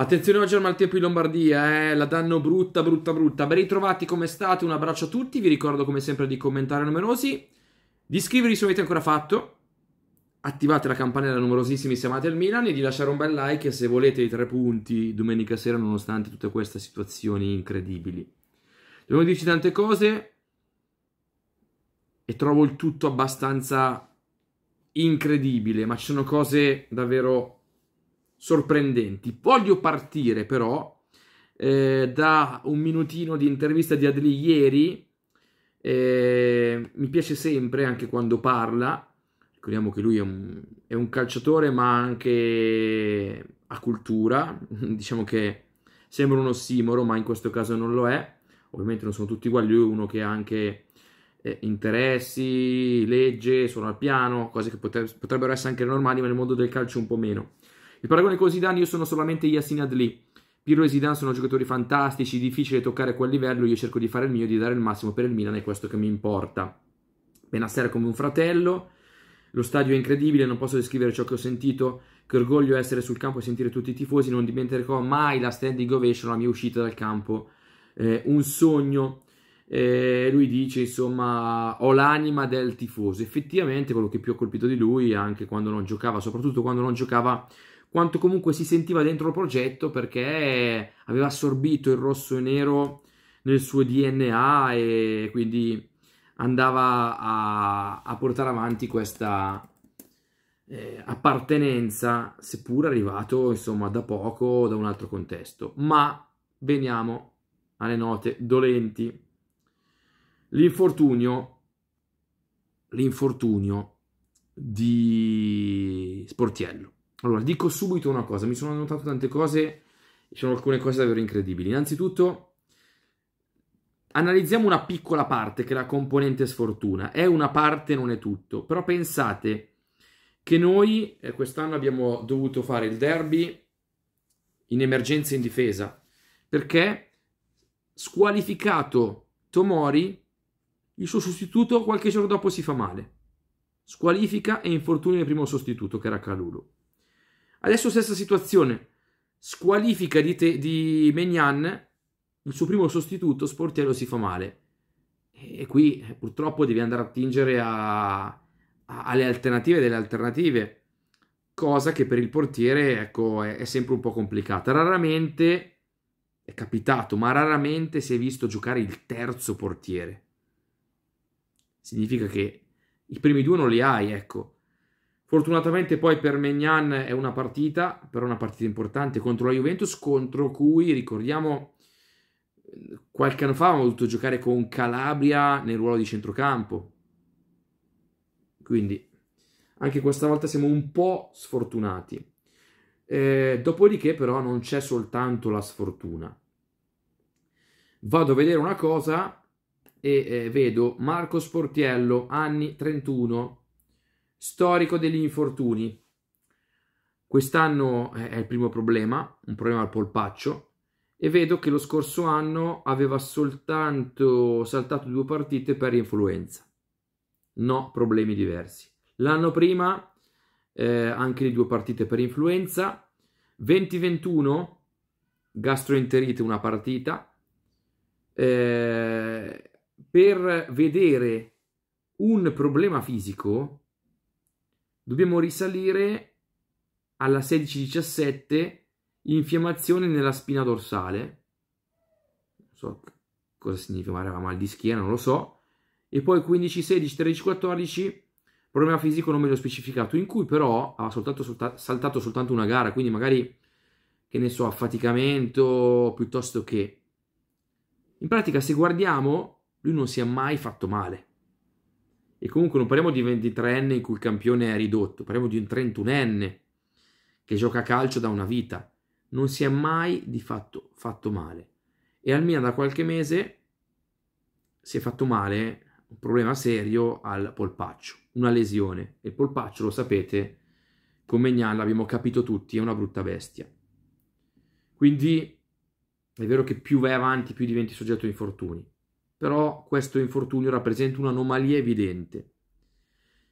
Attenzione oggi al maltempo in Lombardia, eh? la danno brutta, brutta, brutta. Ben ritrovati, come state? Un abbraccio a tutti, vi ricordo come sempre di commentare numerosi, di iscrivervi se non avete ancora fatto, attivate la campanella numerosissimi se amate il Milan e di lasciare un bel like se volete i tre punti domenica sera nonostante tutte queste situazioni incredibili. Dobbiamo dirci tante cose e trovo il tutto abbastanza incredibile, ma ci sono cose davvero sorprendenti. Voglio partire però eh, da un minutino di intervista di Adli ieri. Eh, mi piace sempre anche quando parla. Ricordiamo che lui è un, è un calciatore, ma anche a cultura. diciamo che sembra un ossimoro, ma in questo caso non lo è. Ovviamente non sono tutti uguali. Lui è uno che ha anche eh, interessi, legge, suona al piano, cose che potrebbero essere anche normali, ma nel mondo del calcio un po' meno. Il paragone con Zidane, io sono solamente Yassin Adli. Pirlo e Zidane sono giocatori fantastici, difficile toccare quel livello, io cerco di fare il mio, di dare il massimo per il Milan, è questo che mi importa. Benasser come un fratello, lo stadio è incredibile, non posso descrivere ciò che ho sentito, che orgoglio essere sul campo e sentire tutti i tifosi, non dimenticherò mai la standing ovation, la mia uscita dal campo, eh, un sogno, eh, lui dice insomma ho l'anima del tifoso, effettivamente quello che più ha colpito di lui anche quando non giocava, soprattutto quando non giocava quanto comunque si sentiva dentro il progetto perché aveva assorbito il rosso e nero nel suo DNA e quindi andava a, a portare avanti questa eh, appartenenza, seppur arrivato insomma da poco da un altro contesto. Ma veniamo alle note dolenti. L'infortunio, l'infortunio di Sportiello. Allora, dico subito una cosa, mi sono notato tante cose, ci sono alcune cose davvero incredibili. Innanzitutto, analizziamo una piccola parte che è la componente sfortuna. È una parte, non è tutto. Però pensate che noi eh, quest'anno abbiamo dovuto fare il derby in emergenza in difesa, perché squalificato Tomori, il suo sostituto qualche giorno dopo si fa male. Squalifica e infortunio il primo sostituto, che era Calulo. Adesso stessa situazione, squalifica di, te, di Mignan, il suo primo sostituto, Sportiello si fa male. E qui eh, purtroppo devi andare a tingere a, a, alle alternative delle alternative, cosa che per il portiere ecco, è, è sempre un po' complicata. Raramente è capitato, ma raramente si è visto giocare il terzo portiere. Significa che i primi due non li hai, ecco. Fortunatamente poi per Megnan è una partita, però una partita importante contro la Juventus, contro cui, ricordiamo, qualche anno fa avevamo dovuto giocare con Calabria nel ruolo di centrocampo. Quindi anche questa volta siamo un po' sfortunati. Eh, dopodiché però non c'è soltanto la sfortuna. Vado a vedere una cosa e eh, vedo Marco Sportiello, anni 31, storico degli infortuni. Quest'anno è il primo problema, un problema al polpaccio, e vedo che lo scorso anno aveva soltanto saltato due partite per influenza. No, problemi diversi. L'anno prima eh, anche le due partite per influenza. 2021, gastroenterite una partita. Eh, per vedere un problema fisico dobbiamo risalire alla 16-17 infiammazione nella spina dorsale. Non so cosa significa, ma era mal di schiena, non lo so. E poi 15, 16, 13, 14 problema fisico non me meglio specificato, in cui però ha soltanto, solta, saltato soltanto una gara, quindi magari che ne so, affaticamento piuttosto che in pratica se guardiamo lui non si è mai fatto male e comunque non parliamo di 23enne in cui il campione è ridotto, parliamo di un 31enne che gioca a calcio da una vita. Non si è mai di fatto fatto male. E al Milan da qualche mese si è fatto male, un problema serio, al polpaccio, una lesione. E il polpaccio, lo sapete, con Megnan l'abbiamo capito tutti, è una brutta bestia. Quindi è vero che più vai avanti, più diventi soggetto a infortuni però questo infortunio rappresenta un'anomalia evidente.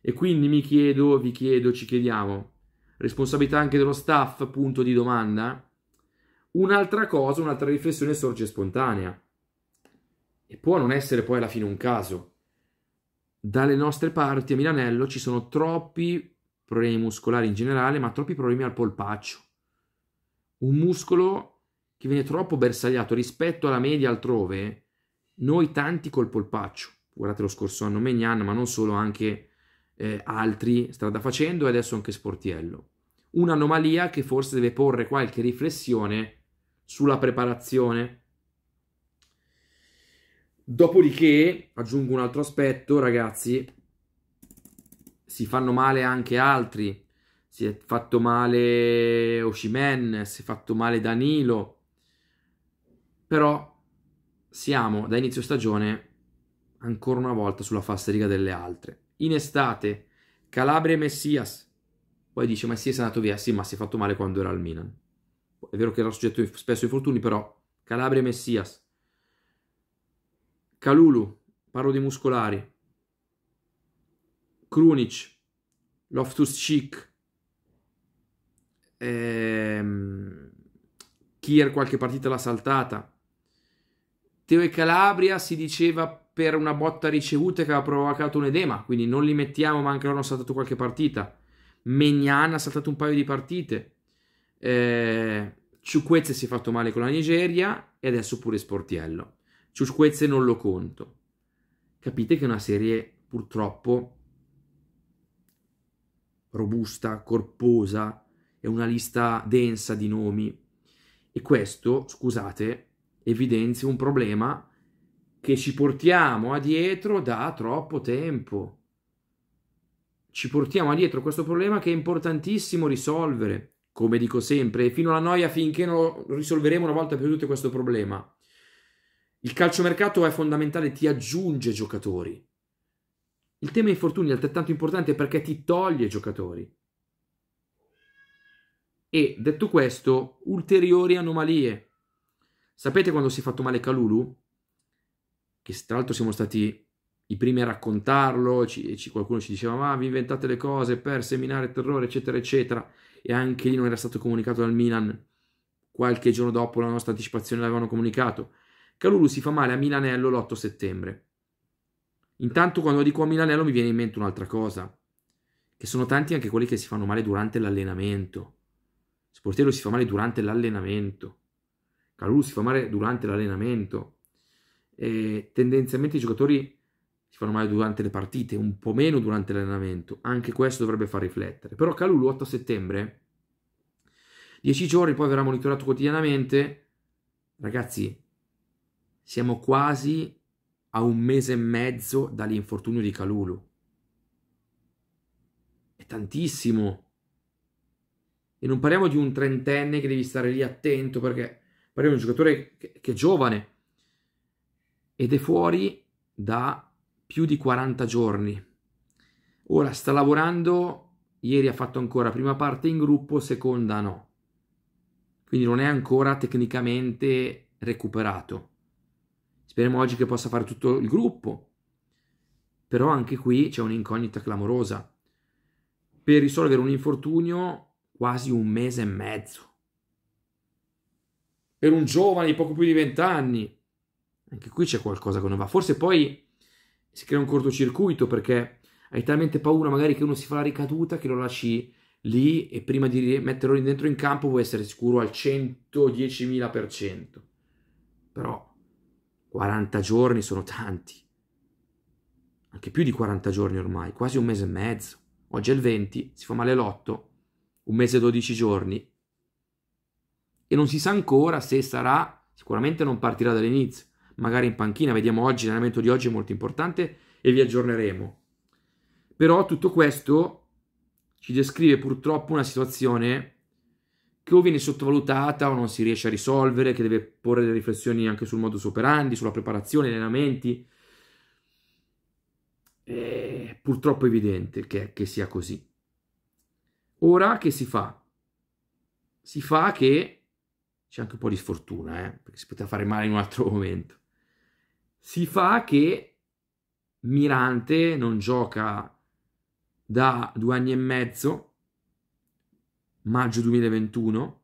E quindi mi chiedo, vi chiedo, ci chiediamo, responsabilità anche dello staff, punto di domanda? Un'altra cosa, un'altra riflessione sorge spontanea. E può non essere poi alla fine un caso. Dalle nostre parti a Milanello ci sono troppi problemi muscolari in generale, ma troppi problemi al polpaccio. Un muscolo che viene troppo bersagliato rispetto alla media altrove noi tanti col polpaccio, guardate lo scorso anno Megnan, ma non solo, anche eh, altri strada facendo e adesso anche Sportiello. Un'anomalia che forse deve porre qualche riflessione sulla preparazione. Dopodiché, aggiungo un altro aspetto, ragazzi, si fanno male anche altri. Si è fatto male Oshimen, si è fatto male Danilo. Però siamo da inizio stagione ancora una volta sulla falsariga delle altre. In estate, Calabria e Messias. Poi dice Messias è andato via, sì ma si è fatto male quando era al Milan. È vero che era soggetto spesso ai fortuni, però Calabria e Messias. Calulu, parlo di muscolari. Krunic, Loftus Chic, ehm, Kier qualche partita l'ha saltata. Teo e Calabria si diceva per una botta ricevuta che aveva provocato un edema, quindi non li mettiamo, ma anche loro hanno saltato qualche partita. Megnan ha saltato un paio di partite. Eh, Ciuquezze si è fatto male con la Nigeria e adesso pure Sportiello. Ciucquezze non lo conto. Capite che è una serie purtroppo robusta, corposa, è una lista densa di nomi. E questo, scusate, evidenzi un problema che ci portiamo addietro da troppo tempo. Ci portiamo addietro questo problema che è importantissimo risolvere, come dico sempre, fino alla noia finché non risolveremo una volta per tutte questo problema. Il calciomercato è fondamentale, ti aggiunge giocatori. Il tema infortuni è altrettanto importante perché ti toglie giocatori. E detto questo, ulteriori anomalie Sapete quando si è fatto male Calulu? Che tra l'altro siamo stati i primi a raccontarlo, ci, ci, qualcuno ci diceva ma vi inventate le cose per seminare terrore, eccetera, eccetera, e anche lì non era stato comunicato dal Milan. Qualche giorno dopo la nostra anticipazione l'avevano comunicato. Calulu si fa male a Milanello l'8 settembre. Intanto quando dico a Milanello mi viene in mente un'altra cosa, che sono tanti anche quelli che si fanno male durante l'allenamento. Sportello si fa male durante l'allenamento. Calulu si fa male durante l'allenamento. E tendenzialmente i giocatori si fanno male durante le partite, un po' meno durante l'allenamento. Anche questo dovrebbe far riflettere. Però Calulu 8 settembre, 10 giorni, poi verrà monitorato quotidianamente. Ragazzi, siamo quasi a un mese e mezzo dall'infortunio di Calulu. È tantissimo. E non parliamo di un trentenne che devi stare lì attento perché perché un giocatore che, che è giovane ed è fuori da più di 40 giorni. Ora sta lavorando, ieri ha fatto ancora prima parte in gruppo, seconda no. Quindi non è ancora tecnicamente recuperato. Speriamo oggi che possa fare tutto il gruppo. Però anche qui c'è un'incognita clamorosa. Per risolvere un infortunio quasi un mese e mezzo per un giovane di poco più di 20 anni. Anche qui c'è qualcosa che non va. Forse poi si crea un cortocircuito perché hai talmente paura magari che uno si fa la ricaduta che lo lasci lì e prima di metterlo dentro in campo vuoi essere sicuro al 110.000%. Però 40 giorni sono tanti. Anche più di 40 giorni ormai, quasi un mese e mezzo. Oggi è il 20, si fa male l'8, un mese e 12 giorni, e non si sa ancora se sarà, sicuramente non partirà dall'inizio, magari in panchina, vediamo oggi, l'allenamento di oggi è molto importante e vi aggiorneremo. Però tutto questo ci descrive purtroppo una situazione che o viene sottovalutata o non si riesce a risolvere, che deve porre delle riflessioni anche sul modus operandi, sulla preparazione, gli allenamenti. È purtroppo evidente che, che sia così. Ora che si fa? Si fa che c'è anche un po' di sfortuna, eh, perché si poteva fare male in un altro momento. Si fa che Mirante non gioca da due anni e mezzo, maggio 2021,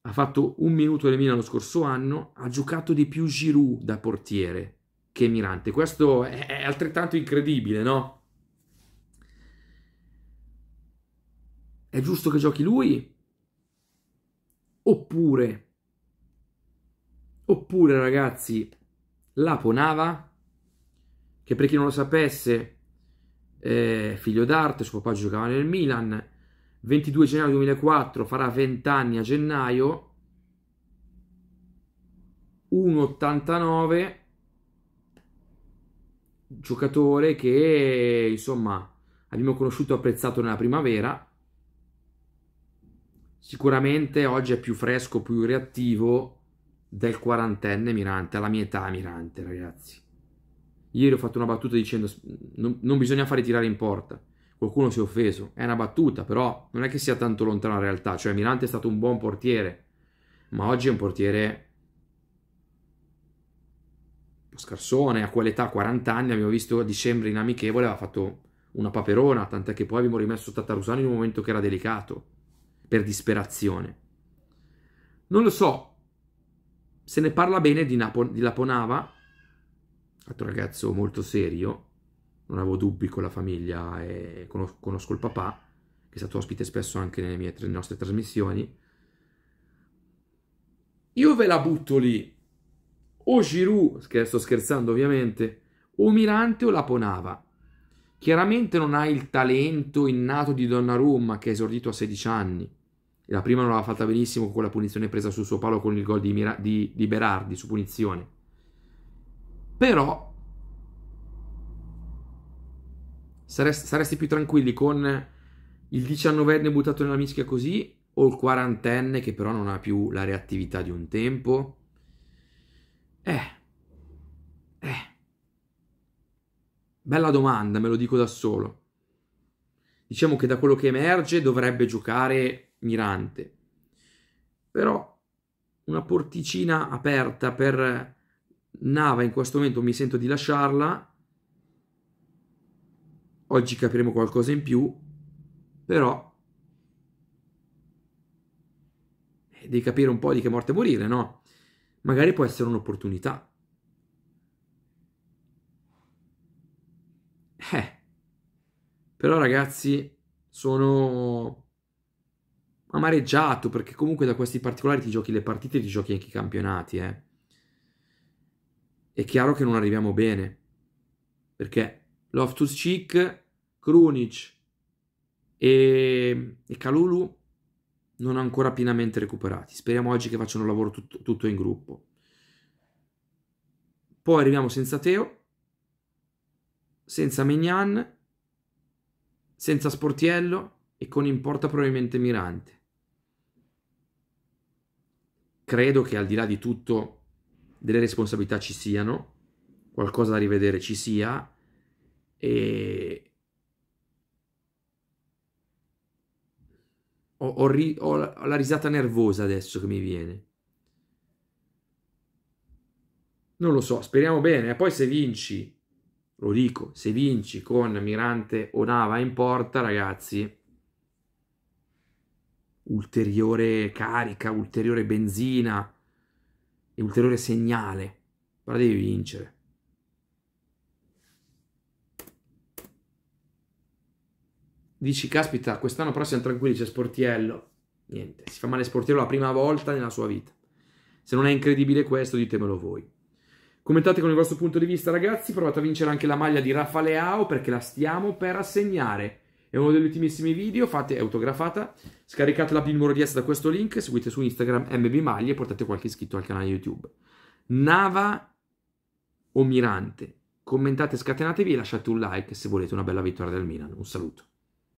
ha fatto un minuto e Milan lo scorso anno, ha giocato di più Giroud da portiere che Mirante. Questo è altrettanto incredibile, no? È giusto che giochi lui? Oppure, oppure ragazzi, la Ponava, che per chi non lo sapesse, eh, figlio d'arte, suo papà giocava nel Milan, 22 gennaio 2004, farà 20 anni a gennaio, 1,89, giocatore che insomma abbiamo conosciuto e apprezzato nella primavera, Sicuramente oggi è più fresco, più reattivo del quarantenne Mirante, alla mia età Mirante, ragazzi. Ieri ho fatto una battuta dicendo non, non bisogna fare tirare in porta. Qualcuno si è offeso. È una battuta, però non è che sia tanto lontana la realtà. Cioè Mirante è stato un buon portiere, ma oggi è un portiere un po' scarsone, a quell'età, 40 anni, abbiamo visto a dicembre in amichevole, aveva fatto una paperona, tant'è che poi abbiamo rimesso Tattarusano in un momento che era delicato per disperazione. Non lo so, se ne parla bene di, Napo- di Laponava, altro ragazzo molto serio, non avevo dubbi con la famiglia e conosco, conosco il papà, che è stato ospite spesso anche nelle, mie, nelle nostre trasmissioni. Io ve la butto lì. O Giroud, sto scherzando ovviamente, o Mirante o Laponava. Chiaramente non ha il talento innato di Donnarumma che è esordito a 16 anni. La prima non l'ha fatta benissimo con quella punizione presa sul suo palo con il gol di, Mira- di, di Berardi su punizione. Però saresti, saresti più tranquilli con il diciannovenne buttato nella mischia così o il quarantenne che però non ha più la reattività di un tempo? Eh, eh. Bella domanda, me lo dico da solo. Diciamo che da quello che emerge dovrebbe giocare Mirante. Però una porticina aperta per Nava in questo momento mi sento di lasciarla. Oggi capiremo qualcosa in più, però eh, devi capire un po' di che morte morire, no? Magari può essere un'opportunità. Però ragazzi, sono amareggiato perché comunque da questi particolari ti giochi le partite e ti giochi anche i campionati. Eh. È chiaro che non arriviamo bene perché Loftus Cheek, Krunic e, e Kalulu non ancora pienamente recuperati. Speriamo oggi che facciano lavoro tut- tutto in gruppo. Poi arriviamo senza Teo, senza Mignan senza sportiello e con importa probabilmente mirante. Credo che al di là di tutto delle responsabilità ci siano, qualcosa da rivedere ci sia e ho, ho, ri, ho, la, ho la risata nervosa adesso che mi viene. Non lo so, speriamo bene. E poi se vinci lo dico, se vinci con Mirante o Nava in porta, ragazzi, ulteriore carica, ulteriore benzina e ulteriore segnale, però devi vincere. Dici, caspita, quest'anno però siamo tranquilli, c'è Sportiello. Niente, si fa male Sportiello la prima volta nella sua vita. Se non è incredibile questo, ditemelo voi. Commentate con il vostro punto di vista, ragazzi. Provate a vincere anche la maglia di Rafa perché la stiamo per assegnare. È uno degli ultimissimi video, fate autografata, scaricate la di numero di S da questo link, seguite su Instagram MB e portate qualche iscritto al canale YouTube. Nava o Mirante? Commentate, scatenatevi e lasciate un like se volete una bella vittoria del Milan. Un saluto.